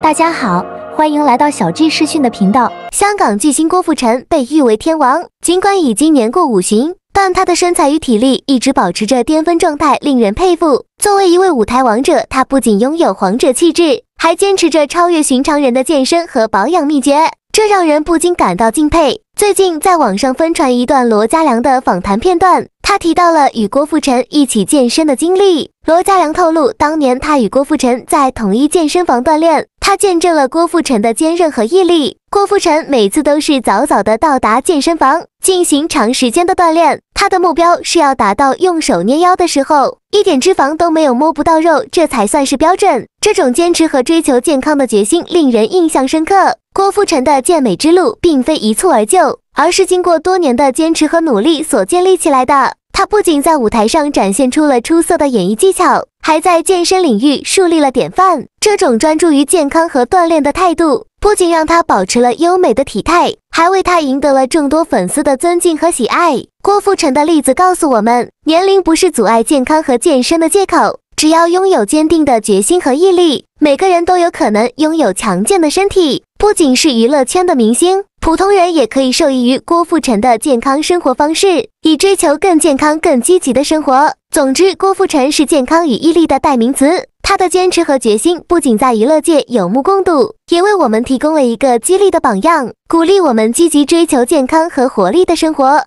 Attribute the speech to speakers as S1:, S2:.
S1: 大家好，欢迎来到小 G 视讯的频道。香港巨星郭富城被誉为天王，尽管已经年过五旬，但他的身材与体力一直保持着巅峰状态，令人佩服。作为一位舞台王者，他不仅拥有皇者气质，还坚持着超越寻常人的健身和保养秘诀。这让人不禁感到敬佩。最近在网上疯传一段罗嘉良的访谈片段，他提到了与郭富城一起健身的经历。罗嘉良透露，当年他与郭富城在同一健身房锻炼，他见证了郭富城的坚韧和毅力。郭富城每次都是早早的到达健身房，进行长时间的锻炼。他的目标是要达到用手捏腰的时候，一点脂肪都没有，摸不到肉，这才算是标准。这种坚持和追求健康的决心，令人印象深刻。郭富城的健美之路并非一蹴而就，而是经过多年的坚持和努力所建立起来的。他不仅在舞台上展现出了出色的演艺技巧，还在健身领域树立了典范。这种专注于健康和锻炼的态度，不仅让他保持了优美的体态，还为他赢得了众多粉丝的尊敬和喜爱。郭富城的例子告诉我们，年龄不是阻碍健康和健身的借口，只要拥有坚定的决心和毅力，每个人都有可能拥有强健的身体。不仅是娱乐圈的明星，普通人也可以受益于郭富城的健康生活方式，以追求更健康、更积极的生活。总之，郭富城是健康与毅力的代名词，他的坚持和决心不仅在娱乐界有目共睹，也为我们提供了一个激励的榜样，鼓励我们积极追求健康和活力的生活。